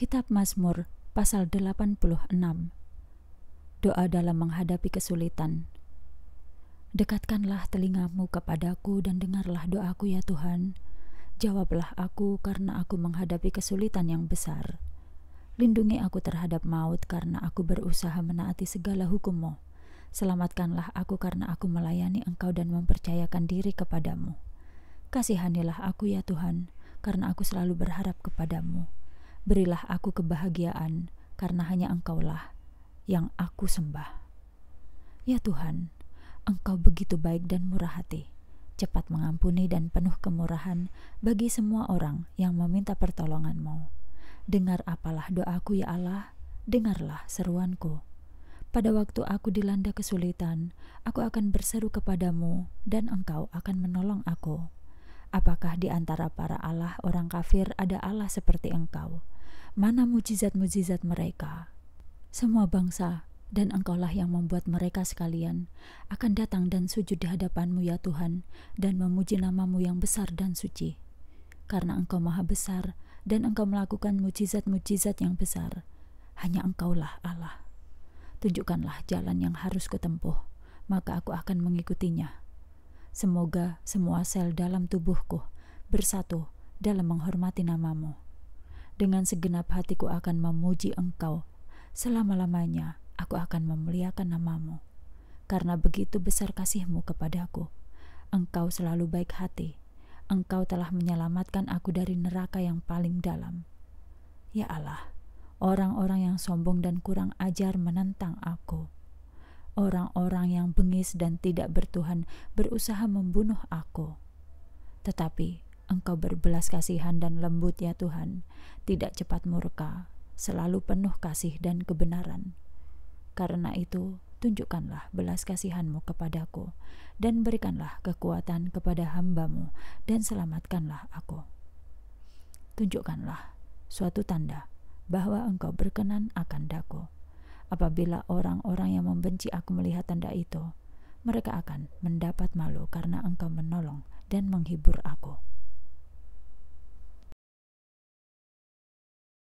Kitab Mazmur pasal 86 Doa dalam menghadapi kesulitan Dekatkanlah telingamu kepadaku dan dengarlah doaku ya Tuhan Jawablah aku karena aku menghadapi kesulitan yang besar Lindungi aku terhadap maut karena aku berusaha menaati segala hukummu Selamatkanlah aku karena aku melayani engkau dan mempercayakan diri kepadamu Kasihanilah aku ya Tuhan karena aku selalu berharap kepadamu Berilah aku kebahagiaan, karena hanya Engkaulah yang aku sembah. Ya Tuhan, Engkau begitu baik dan murah hati, cepat mengampuni dan penuh kemurahan bagi semua orang yang meminta pertolonganmu. Dengar apalah doaku ya Allah, dengarlah seruanku. Pada waktu aku dilanda kesulitan, aku akan berseru kepadamu dan engkau akan menolong aku. Apakah di antara para Allah orang kafir ada Allah seperti engkau? Mana mujizat-mujizat mereka? Semua bangsa dan engkaulah yang membuat mereka sekalian akan datang dan sujud di hadapanmu ya Tuhan dan memuji namamu yang besar dan suci. Karena engkau maha besar dan engkau melakukan mujizat-mujizat yang besar, hanya engkaulah Allah. Tunjukkanlah jalan yang harus kutempuh, maka aku akan mengikutinya. Semoga semua sel dalam tubuhku bersatu dalam menghormati namamu. Dengan segenap hatiku akan memuji engkau. Selama-lamanya aku akan memuliakan namamu. Karena begitu besar kasihmu kepadaku. Engkau selalu baik hati. Engkau telah menyelamatkan aku dari neraka yang paling dalam. Ya Allah, orang-orang yang sombong dan kurang ajar menentang aku orang-orang yang bengis dan tidak bertuhan berusaha membunuh aku. Tetapi Engkau berbelas kasihan dan lembut, ya Tuhan, tidak cepat murka, selalu penuh kasih dan kebenaran. Karena itu, tunjukkanlah belas kasihanmu kepadaku, dan berikanlah kekuatan kepada hambamu, dan selamatkanlah aku. Tunjukkanlah suatu tanda bahwa engkau berkenan akan daku. Apabila orang-orang yang membenci aku melihat tanda itu, mereka akan mendapat malu karena engkau menolong dan menghibur aku.